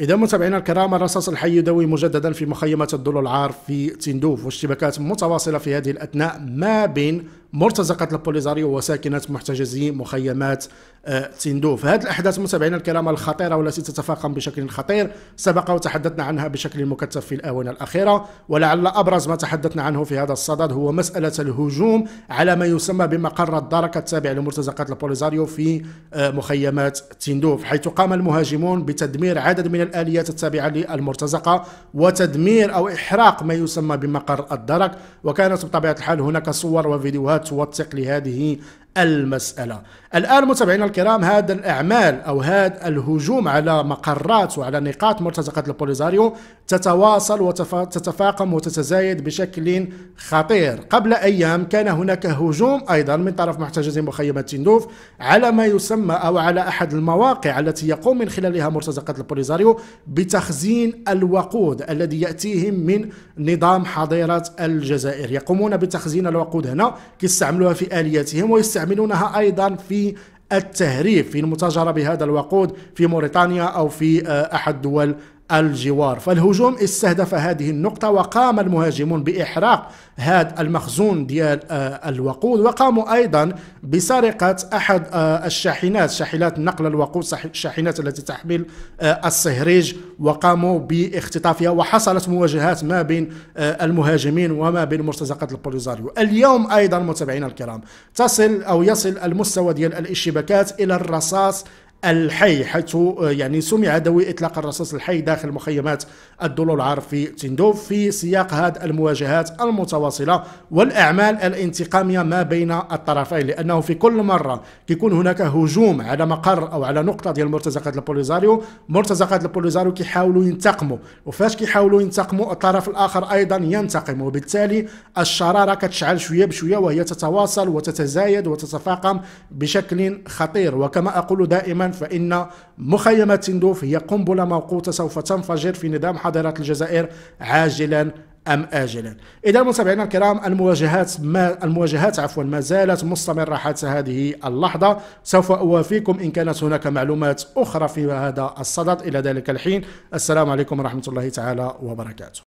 إذا متابعينا الكرام الرصاص الحي يدوي مجددا في مخيمة الدول العار في تندوف واشتباكات متواصلة في هذه الأثناء ما بين مرتزقة البوليزاريو وساكنة محتجزي مخيمات آه، تندوف هذه الأحداث متابعينا الكرام الخطيرة والتي تتفاقم بشكل خطير سبق وتحدثنا عنها بشكل مكثف في الآونة الأخيرة ولعل أبرز ما تحدثنا عنه في هذا الصدد هو مسألة الهجوم على ما يسمى بمقر الدرك التابع لمرتزقة البوليزاريو في آه، مخيمات تندوف حيث قام المهاجمون بتدمير عدد من الآليات التابعة للمرتزقة وتدمير أو إحراق ما يسمى بمقر الدرك وكانت بطبيعة الحال هناك صور وفيديوهات توثق لهذه المسألة الآن متابعينا الكرام هذا الأعمال أو هذا الهجوم على مقرات وعلى نقاط مرتزقة البوليزاريو تتواصل وتتفاقم وتتزايد بشكل خطير قبل أيام كان هناك هجوم أيضا من طرف محتجزين مخيمة تندوف على ما يسمى أو على أحد المواقع التي يقوم من خلالها مرتزقة البوليزاريو بتخزين الوقود الذي يأتيهم من نظام حظيرة الجزائر يقومون بتخزين الوقود هنا كيستعملوها في آلياتهم ويستعملوها يستعملونها أيضا في التهريب في المتاجرة بهذا الوقود في موريتانيا أو في آه، أحد دول الجوار فالهجوم استهدف هذه النقطة وقام المهاجمون بإحراق هذا المخزون ديال آه، الوقود وقاموا أيضا بسرقة أحد آه، الشاحنات شاحنات نقل الوقود الشاحنات التي تحمل آه، الصهريج وقاموا باختطافها وحصلت مواجهات ما بين المهاجمين وما بين مرتزقات البوليزاريو اليوم أيضا متابعينا الكرام تصل أو يصل المستوى ديال الاشتباكات إلى الرصاص الحي حيث آه، يعني سمع دوي اطلاق الرصاص الحي داخل مخيمات الدولو العار في تندوف في سياق هذه المواجهات المتواصله والاعمال الانتقاميه ما بين الطرفين لانه في كل مره كيكون هناك هجوم على مقر او على نقطه ديال مرتزقه البوليزاريو مرتزقه البوليزاريو كيحاولوا ينتقموا وفاش كيحاولوا ينتقموا الطرف الاخر ايضا ينتقم وبالتالي الشراره كتشعل شويه بشويه وهي تتواصل وتتزايد وتتفاقم بشكل خطير وكما اقول دائما الآن فإن مخيمة تندوف هي قنبلة موقوتة سوف تنفجر في نظام حضارات الجزائر عاجلا ام اجلا اذا متابعينا الكرام المواجهات ما المواجهات عفوا ما زالت مستمره حتى هذه اللحظه سوف اوافيكم ان كانت هناك معلومات اخرى في هذا الصدد الى ذلك الحين السلام عليكم ورحمه الله تعالى وبركاته